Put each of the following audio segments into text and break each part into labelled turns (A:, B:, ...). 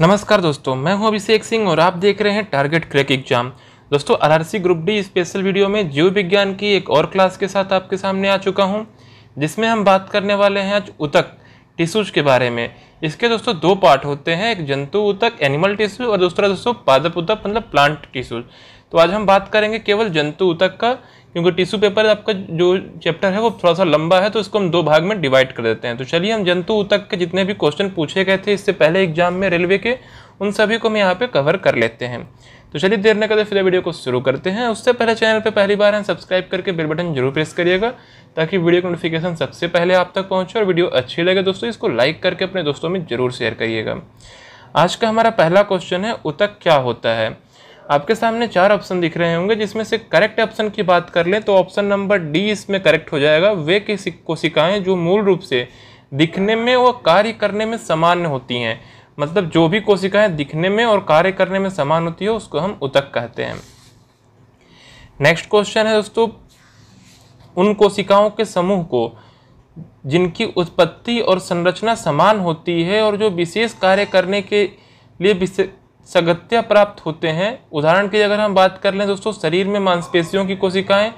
A: नमस्कार दोस्तों मैं हूं अभिषेक सिंह और आप देख रहे हैं टारगेट क्रैक एग्जाम दोस्तों C group D special video में जीव विज्ञान की एक और क्लास के साथ आपके सामने आ चुका हूं जिसमें हम बात करने वाले हैं आज उतक टिश्यूज के बारे में इसके दोस्तों दो पार्ट होते हैं एक जंतु उतक एनिमल टिश्यू और दूसरा दोस्तों पादप उतक मतलब प्लांट टिश्यूज तो आज हम बात करेंगे केवल जंतु उतक का क्योंकि टिश्यू पेपर आपका जो चैप्टर है वो थोड़ा सा लंबा है तो इसको हम दो भाग में डिवाइड कर देते हैं तो चलिए हम जंतु तक के जितने भी क्वेश्चन पूछे गए थे इससे पहले एग्जाम में रेलवे के उन सभी को हम यहाँ पे कवर कर लेते हैं तो चलिए देर न करते फिर वीडियो को शुरू करते हैं उससे पहले चैनल पर पहली बार हम सब्सक्राइब करके बेल बटन जरूर प्रेस करिएगा ताकि वीडियो की नोटिफिकेशन सबसे पहले आप तक पहुँचे और वीडियो अच्छी लगे दोस्तों इसको लाइक करके अपने दोस्तों में ज़रूर शेयर करिएगा आज का हमारा पहला क्वेश्चन है उतक क्या होता है आपके सामने चार ऑप्शन दिख रहे होंगे जिसमें से करेक्ट ऑप्शन की बात कर लें तो ऑप्शन नंबर डी इसमें करेक्ट हो जाएगा वे की कोशिकाएँ जो मूल रूप से दिखने में और कार्य करने में समान होती हैं मतलब जो भी कोशिकाएँ दिखने में और कार्य करने में समान होती है उसको हम उतक कहते हैं नेक्स्ट क्वेश्चन है दोस्तों उन कोशिकाओं के समूह को जिनकी उत्पत्ति और संरचना समान होती है और जो विशेष कार्य करने के लिए सगत्या प्राप्त होते हैं उदाहरण की अगर हम बात कर लें दोस्तों शरीर में मांसपेशियों की कोशिकाएं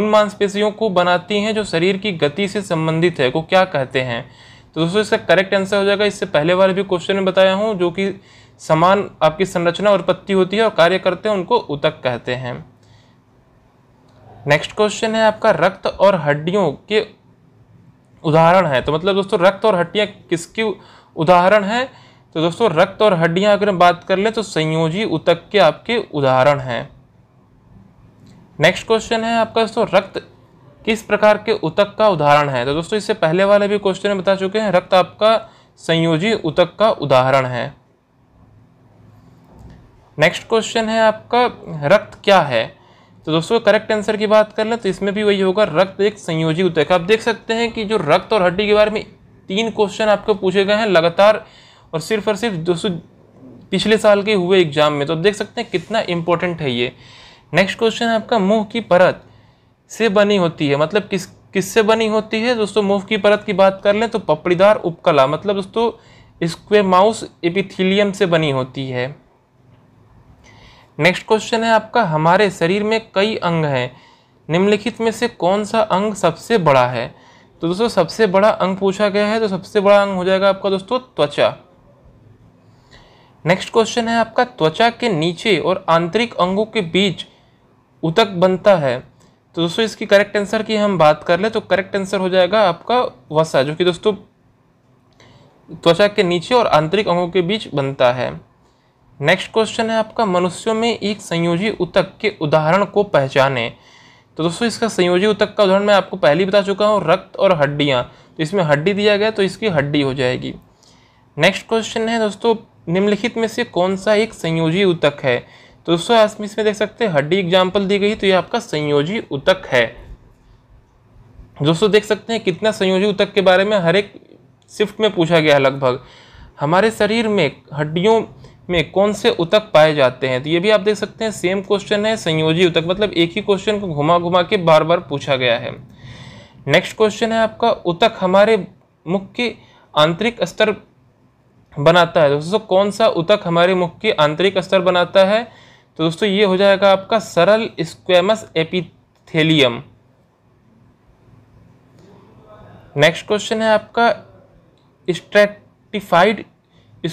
A: उन मांसपेशियों को बनाती हैं जो शरीर की गति से संबंधित है को क्या कहते हैं तो दोस्तों इसका करेक्ट आंसर हो जाएगा इससे पहले बार भी क्वेश्चन में बताया हूँ जो कि समान आपकी संरचना और पत्ती होती है और कार्य करते हैं उनको उतक कहते हैं नेक्स्ट क्वेश्चन है आपका रक्त और हड्डियों के उदाहरण है तो मतलब दोस्तों रक्त और हड्डियाँ किसकी उदाहरण है तो दोस्तों रक्त और हड्डियां अगर हम बात कर लें तो संयोजी उतक के आपके उदाहरण हैं नेक्स्ट क्वेश्चन है आपका दोस्तों रक्त किस प्रकार के उतक का उदाहरण है तो दोस्तों इससे पहले वाले भी क्वेश्चन में बता चुके हैं रक्त आपका संयोजी उतक का उदाहरण है नेक्स्ट क्वेश्चन है आपका रक्त क्या है तो दोस्तों करेक्ट आंसर की बात कर लें तो इसमें भी वही होगा रक्त एक संयोजी उतक आप देख सकते हैं कि जो रक्त और हड्डी के बारे में तीन क्वेश्चन आपको पूछे गए हैं लगातार और सिर्फ और सिर्फ दोस्तों पिछले साल के हुए एग्जाम में तो देख सकते हैं कितना इम्पोर्टेंट है ये नेक्स्ट क्वेश्चन है आपका मुँह की परत से बनी होती है मतलब किस किससे बनी होती है दोस्तों मुँह की परत की बात कर लें तो पपड़ीदार उपकला मतलब दोस्तों स्क्वे माउस एपिथिलियम से बनी होती है नेक्स्ट क्वेश्चन है आपका हमारे शरीर में कई अंग हैं निम्नलिखित में से कौन सा अंग सबसे बड़ा है तो दोस्तों सबसे बड़ा अंग पूछा गया है तो सबसे बड़ा अंग हो जाएगा आपका दोस्तों त्वचा नेक्स्ट क्वेश्चन है आपका त्वचा के नीचे और आंतरिक अंगों के बीच उतक बनता है तो दोस्तों इसकी करेक्ट आंसर की हम बात कर ले तो करेक्ट आंसर हो जाएगा आपका वसा जो कि दोस्तों त्वचा के नीचे और आंतरिक अंगों के बीच बनता है नेक्स्ट क्वेश्चन है आपका मनुष्यों में एक संयोजी उतक के उदाहरण को पहचाने तो दोस्तों इसका संयोजी उतक का उदाहरण मैं आपको पहले ही बता चुका हूँ रक्त और हड्डियाँ तो इसमें हड्डी दिया गया तो इसकी हड्डी हो जाएगी नेक्स्ट क्वेश्चन है दोस्तों निम्नलिखित में से कौन सा एक संयोजी उतक है तो दोस्तों आप इसमें देख सकते हैं हड्डी एग्जाम्पल दी गई तो ये आपका संयोजी उतक है दोस्तों देख सकते हैं कितना संयोजी उतक के बारे में हर एक शिफ्ट में पूछा गया है लगभग हमारे शरीर में हड्डियों में कौन से उतक पाए जाते हैं तो ये भी आप देख सकते हैं सेम क्वेश्चन है संयोजी उतक मतलब एक ही क्वेश्चन को घुमा घुमा के बार बार पूछा गया है नेक्स्ट क्वेश्चन है आपका उतक हमारे मुख्य आंतरिक स्तर बनाता है दोस्तों कौन सा उतक हमारे मुख की आंतरिक स्तर बनाता है तो दोस्तों ये हो जाएगा आपका सरल स्क्वेमस एपिथेलियम नेक्स्ट क्वेश्चन है आपका स्ट्रेटिफाइड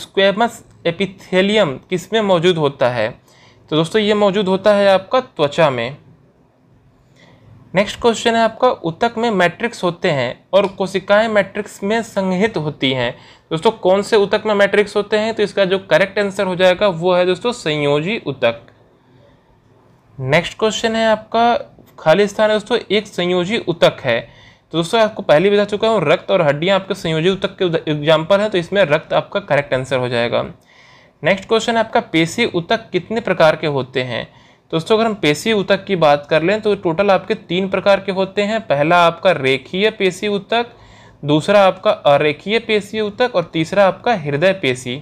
A: स्क्वेमस एपिथेलियम किस में मौजूद होता है तो दोस्तों ये मौजूद होता है आपका त्वचा में नेक्स्ट क्वेश्चन है आपका उतक में मैट्रिक्स होते हैं और कोशिकाएं मैट्रिक्स में संहित होती हैं दोस्तों कौन से उतक में मैट्रिक्स होते हैं तो इसका जो करेक्ट आंसर हो जाएगा वो है दोस्तों संयोजी उतक नेक्स्ट क्वेश्चन है आपका खाली स्थान है दोस्तों एक संयोजी उतक है तो दोस्तों आपको पहले बता चुका हूँ रक्त और हड्डियाँ आपके संयोजी उतक के एग्जाम्पल हैं तो इसमें रक्त आपका करेक्ट आंसर हो जाएगा नेक्स्ट क्वेश्चन है आपका पेशी उतक कितने प्रकार के होते हैं दोस्तों अगर हम पेशी उतक की बात कर लें तो टोटल आपके तीन प्रकार के होते हैं पहला आपका रेखीय पेशी उतक दूसरा आपका अरेखीय पेशी उतक और तीसरा आपका हृदय पेशी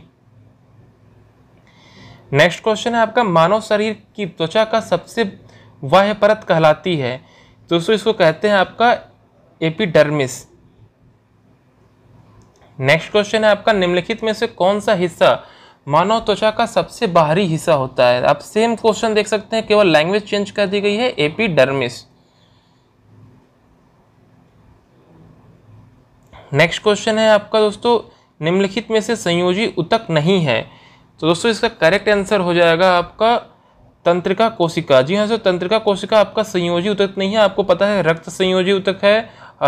A: नेक्स्ट क्वेश्चन है आपका मानव शरीर की त्वचा का सबसे वाह्य परत कहलाती है दोस्तों इसको कहते हैं आपका एपिडर्मिस नेक्स्ट क्वेश्चन है आपका निम्नलिखित में से कौन सा हिस्सा मानव त्वचा का सबसे बाहरी हिस्सा होता है आप सेम क्वेश्चन देख सकते हैं केवल लैंग्वेज चेंज कर दी गई है एपीडर्मिस नेक्स्ट क्वेश्चन है आपका दोस्तों निम्नलिखित में से संयोजी उतक नहीं है तो दोस्तों इसका करेक्ट आंसर हो जाएगा आपका तंत्रिका कोशिका जी हाँ सर तंत्रिका कोशिका आपका संयोजी उतक नहीं है आपको पता है रक्त संयोजी उतक है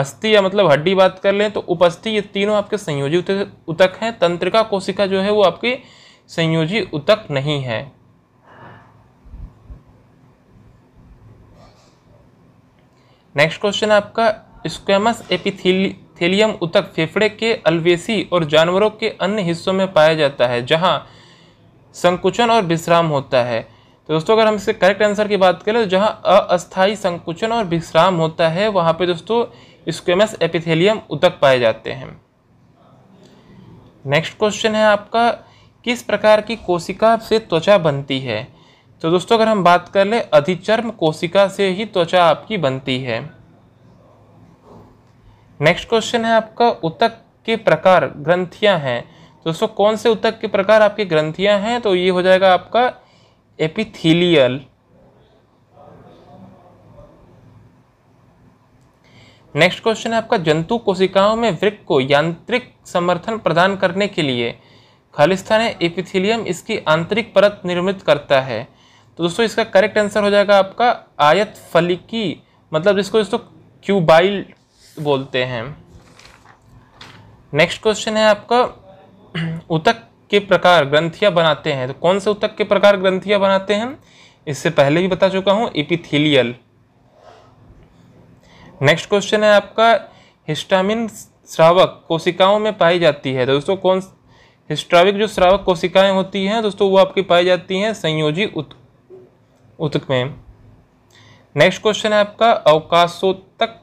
A: अस्थि या मतलब हड्डी बात कर लें तो उपस्थि ये तीनों आपके संयोजी उतक हैं तंत्रिका कोशिका जो है वो आपकी संयोजी उतक नहीं है नेक्स्ट क्वेश्चन आपका स्क्वेमस एपिथेलियम उतक फेफड़े के अलवेसी और जानवरों के अन्य हिस्सों में पाया जाता है जहां संकुचन और विश्राम होता है तो दोस्तों अगर हम इसके करेक्ट आंसर की बात करें तो जहाँ अस्थायी संकुचन और विश्राम होता है वहाँ पे दोस्तों स्क्वेमस एपिथेलियम उतक पाए जाते हैं नेक्स्ट क्वेश्चन है आपका किस प्रकार की कोशिका से त्वचा बनती है तो दोस्तों अगर हम बात कर ले अधिचर्म कोशिका से ही त्वचा आपकी बनती है नेक्स्ट क्वेश्चन है आपका उतक के प्रकार ग्रंथियां हैं दोस्तों कौन से उतक के प्रकार आपके ग्रंथियां हैं तो ये हो जाएगा आपका एपिथिलियल नेक्स्ट क्वेश्चन है आपका जंतु कोशिकाओं में वृक्क को यांत्रिक समर्थन प्रदान करने के लिए खालिस्तान एपिथिलियम इसकी आंतरिक परत निर्मित करता है तो दोस्तों इसका करेक्ट आंसर हो जाएगा आपका आयत फलिकी मतलब जिसको दोस्तों क्यूबाइल बोलते हैं नेक्स्ट क्वेश्चन है आपका उतक के प्रकार ग्रंथियां बनाते हैं तो कौन से उतक के प्रकार ग्रंथियां बनाते हैं इससे पहले भी बता चुका हूँ एपिथेलियल नेक्स्ट क्वेश्चन है आपका हिस्टामिन श्रावक कोशिकाओं में पाई जाती है तो दोस्तों कौन हिस्ट्राविक जो श्रावक कोशिकाएं होती हैं दोस्तों वो आपकी पाई जाती हैं संयोजी उत उतक में नेक्स्ट क्वेश्चन है आपका अवकाशोत्तक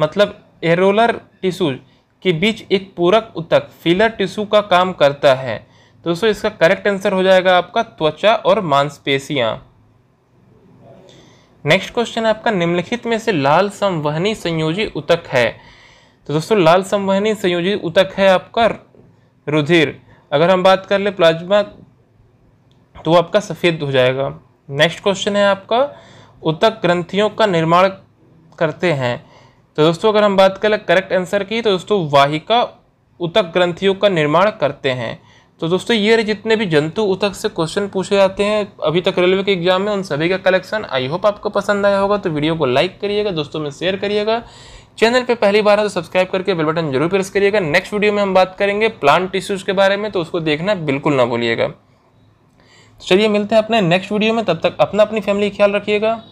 A: मतलब एरोलर टिश्यूज के बीच एक पूरक उतक फिलर टिश्यू का काम करता है तो दोस्तों इसका करेक्ट आंसर हो जाएगा आपका त्वचा और मांसपेशियां नेक्स्ट क्वेश्चन है आपका निम्नलिखित में से लाल संवहनी संयोजी उतक है तो दोस्तों लाल संवहनी संयोजी उतक है आपका रुधिर अगर हम बात कर ले प्लाज्मा तो वो आपका सफ़ेद हो जाएगा नेक्स्ट क्वेश्चन है आपका उतक ग्रंथियों का निर्माण करते हैं तो दोस्तों अगर हम बात करें करेक्ट आंसर की तो दोस्तों वाहिका उतक ग्रंथियों का निर्माण करते हैं तो दोस्तों ये रहे जितने भी जंतु उतक से क्वेश्चन पूछे जाते हैं अभी तक रेलवे के एग्जाम में उन सभी का कलेक्शन आई होप आपको पसंद आया होगा तो वीडियो को लाइक करिएगा दोस्तों में शेयर करिएगा चैनल पे पहली बार है तो सब्सक्राइब करके बेल बटन जरूर प्रेस करिएगा नेक्स्ट वीडियो में हम बात करेंगे प्लांट टिश्यूज़ के बारे में तो उसको देखना बिल्कुल ना भूलिएगा तो चलिए मिलते हैं अपने नेक्स्ट वीडियो में तब तक अपना अपनी फैमिली ख्याल रखिएगा